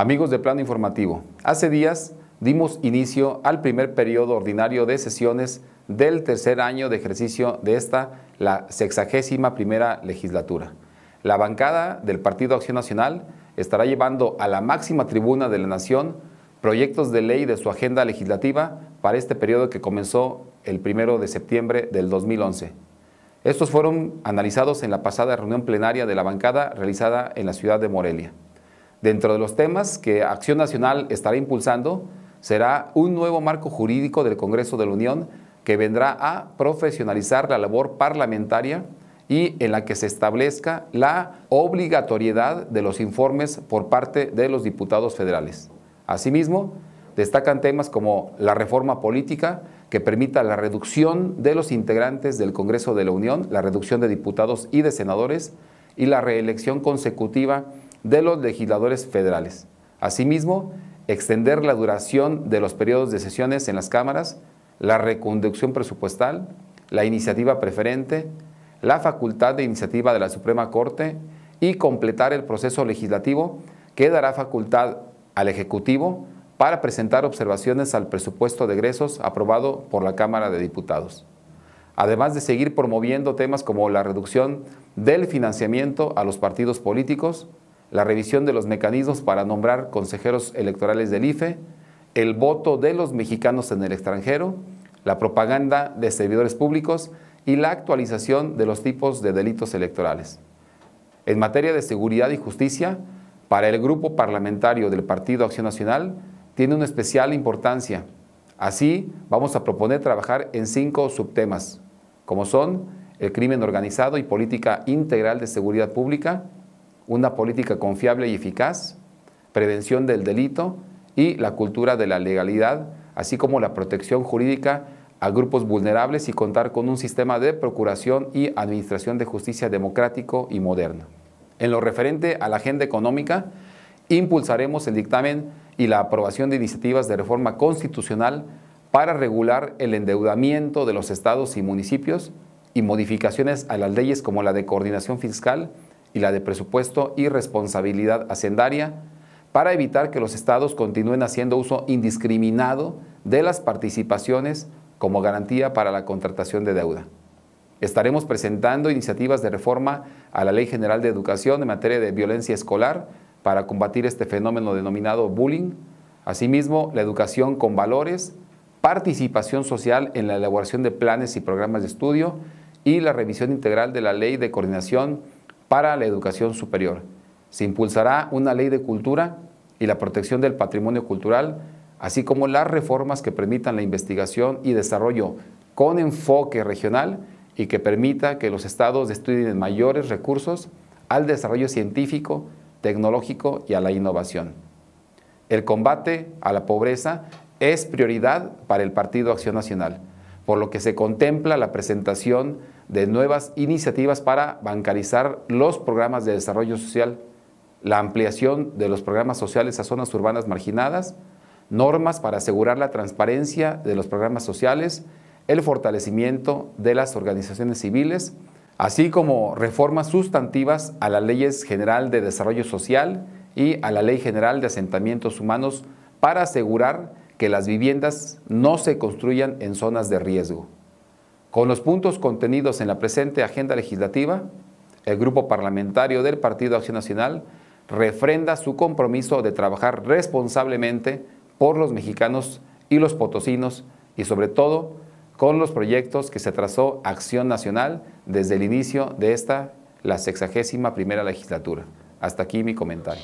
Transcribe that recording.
Amigos de Plano Informativo, hace días dimos inicio al primer periodo ordinario de sesiones del tercer año de ejercicio de esta, la sexagésima primera legislatura. La bancada del Partido Acción Nacional estará llevando a la máxima tribuna de la Nación proyectos de ley de su agenda legislativa para este periodo que comenzó el primero de septiembre del 2011. Estos fueron analizados en la pasada reunión plenaria de la bancada realizada en la ciudad de Morelia. Dentro de los temas que Acción Nacional estará impulsando será un nuevo marco jurídico del Congreso de la Unión que vendrá a profesionalizar la labor parlamentaria y en la que se establezca la obligatoriedad de los informes por parte de los diputados federales. Asimismo, destacan temas como la reforma política que permita la reducción de los integrantes del Congreso de la Unión, la reducción de diputados y de senadores y la reelección consecutiva de los legisladores federales. Asimismo, extender la duración de los periodos de sesiones en las cámaras, la reconducción presupuestal, la iniciativa preferente, la facultad de iniciativa de la Suprema Corte y completar el proceso legislativo que dará facultad al Ejecutivo para presentar observaciones al presupuesto de egresos aprobado por la Cámara de Diputados. Además de seguir promoviendo temas como la reducción del financiamiento a los partidos políticos, la revisión de los mecanismos para nombrar consejeros electorales del IFE, el voto de los mexicanos en el extranjero, la propaganda de servidores públicos y la actualización de los tipos de delitos electorales. En materia de seguridad y justicia, para el grupo parlamentario del Partido Acción Nacional tiene una especial importancia. Así, vamos a proponer trabajar en cinco subtemas, como son el crimen organizado y política integral de seguridad pública, una política confiable y eficaz, prevención del delito y la cultura de la legalidad, así como la protección jurídica a grupos vulnerables y contar con un sistema de procuración y administración de justicia democrático y moderno. En lo referente a la agenda económica, impulsaremos el dictamen y la aprobación de iniciativas de reforma constitucional para regular el endeudamiento de los estados y municipios y modificaciones a las leyes como la de coordinación fiscal, y la de presupuesto y responsabilidad hacendaria para evitar que los estados continúen haciendo uso indiscriminado de las participaciones como garantía para la contratación de deuda. Estaremos presentando iniciativas de reforma a la Ley General de Educación en materia de violencia escolar para combatir este fenómeno denominado bullying. Asimismo, la educación con valores, participación social en la elaboración de planes y programas de estudio y la revisión integral de la Ley de Coordinación para la educación superior. Se impulsará una ley de cultura y la protección del patrimonio cultural, así como las reformas que permitan la investigación y desarrollo con enfoque regional y que permita que los estados destinen mayores recursos al desarrollo científico, tecnológico y a la innovación. El combate a la pobreza es prioridad para el Partido Acción Nacional, por lo que se contempla la presentación de nuevas iniciativas para bancarizar los programas de desarrollo social, la ampliación de los programas sociales a zonas urbanas marginadas, normas para asegurar la transparencia de los programas sociales, el fortalecimiento de las organizaciones civiles, así como reformas sustantivas a las leyes general de desarrollo social y a la ley general de asentamientos humanos para asegurar que las viviendas no se construyan en zonas de riesgo. Con los puntos contenidos en la presente agenda legislativa, el Grupo Parlamentario del Partido Acción Nacional refrenda su compromiso de trabajar responsablemente por los mexicanos y los potosinos y sobre todo con los proyectos que se trazó Acción Nacional desde el inicio de esta, la sexagésima primera legislatura. Hasta aquí mi comentario.